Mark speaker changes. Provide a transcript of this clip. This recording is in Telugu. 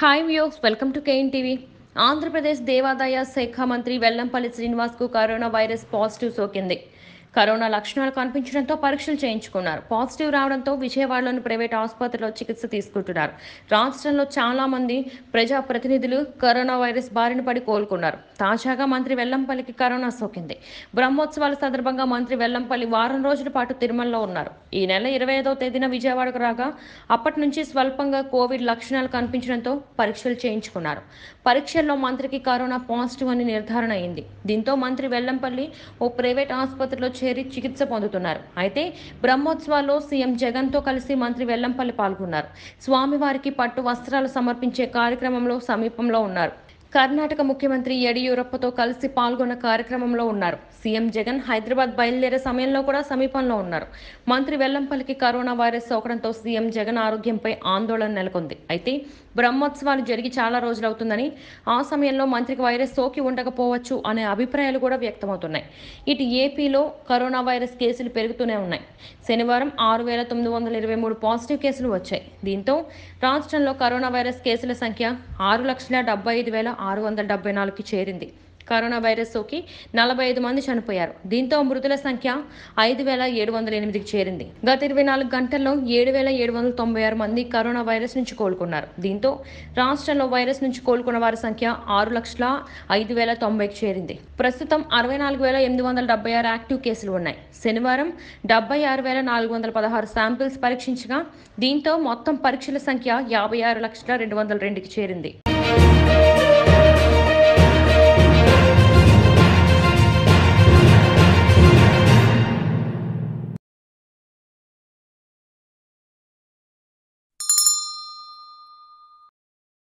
Speaker 1: hi views welcome to KN TV Andhra Pradesh దేవాదాయ శాఖ మంత్రి వెల్లంపల్లి శ్రీనివాస్కు కరోనా వైరస్ పాజిటివ్ సోకింది కరోనా లక్షణాలు కనిపించడంతో పరీక్షలు చేయించుకున్నారు పాజిటివ్ రావడంతో విజయవాడలోని ప్రైవేట్ ఆసుపత్రిలో చికిత్స తీసుకుంటున్నారు రాష్ట్రంలో చాలా మంది ప్రజా ప్రతినిధులు కరోనా వైరస్ బారిన పడి కోలుకున్నారు తాజాగా మంత్రి వెల్లంపల్లికి కరోనా సోకింది బ్రహ్మోత్సవాల సందర్భంగా మంత్రి వెల్లంపల్లి వారం రోజుల పాటు తిరుమలలో ఉన్నారు ఈ నెల ఇరవై ఐదవ తేదీన విజయవాడకు రాగా అప్పటి నుంచి స్వల్పంగా కోవిడ్ లక్షణాలు కనిపించడంతో పరీక్షలు చేయించుకున్నారు పరీక్షల్లో మంత్రికి కరోనా పాజిటివ్ అని నిర్ధారణ అయింది దీంతో మంత్రి వెల్లంపల్లి ఓ ప్రైవేట్ ఆసుపత్రిలో చేరి చికిత్స పొందుతున్నారు అయితే బ్రహ్మోత్సవాల్లో సీఎం జగన్తో కలిసి మంత్రి వెల్లంపల్లి పాల్గొన్నారు స్వామివారికి పట్టు వస్త్రాలు సమర్పించే కార్యక్రమంలో సమీపంలో ఉన్నారు కర్ణాటక ముఖ్యమంత్రి యడియూరప్పతో కలిసి పాల్గొన్న కార్యక్రమంలో ఉన్నారు సీఎం జగన్ హైదరాబాద్ బయలుదేరే సమయంలో కూడా సమీపంలో ఉన్నారు మంత్రి వెల్లంపల్లికి కరోనా వైరస్ సోకడంతో సీఎం జగన్ ఆరోగ్యంపై ఆందోళన నెలకొంది అయితే బ్రహ్మోత్సవాలు జరిగి చాలా రోజులవుతుందని ఆ సమయంలో మంత్రికి వైరస్ సోకి ఉండకపోవచ్చు అనే అభిప్రాయాలు కూడా వ్యక్తమవుతున్నాయి ఇటు ఏపీలో కరోనా వైరస్ కేసులు పెరుగుతూనే ఉన్నాయి శనివారం ఆరు వేల తొమ్మిది వందల ఇరవై మూడు పాజిటివ్ కేసులు వచ్చాయి దీంతో రాష్ట్రంలో కరోనా వైరస్ కేసుల సంఖ్య ఆరు లక్షల డెబ్బై ఐదు వేల ఆరు వందల డెబ్బై నాలుగుకి చేరింది కరోనా వైరస్ సోకి నలభై ఐదు మంది చనిపోయారు దీంతో మృతుల సంఖ్య ఐదు వేల ఏడు వందల ఎనిమిదికి చేరింది గత ఇరవై నాలుగు గంటల్లో ఏడు వేల ఏడు వందల తొంభై ఆరు మంది కరోనా వైరస్ నుంచి కోలుకున్నారు దీంతో రాష్ట్రంలో వైరస్ నుంచి కోలుకున్న వారి సంఖ్య ఆరు లక్షల ఐదు వేల తొంభైకి చేరింది ప్రస్తుతం అరవై నాలుగు వేల ఎనిమిది వందల డెబ్బై ఆరు యాక్టివ్ కేసులు ఉన్నాయి శనివారం డెబ్బై ఆరు వేల నాలుగు వందల పదహారు శాంపిల్స్ పరీక్షించగా దీంతో మొత్తం పరీక్షల సంఖ్య యాభై ఆరు లక్షల రెండు వందల రెండుకి చేరింది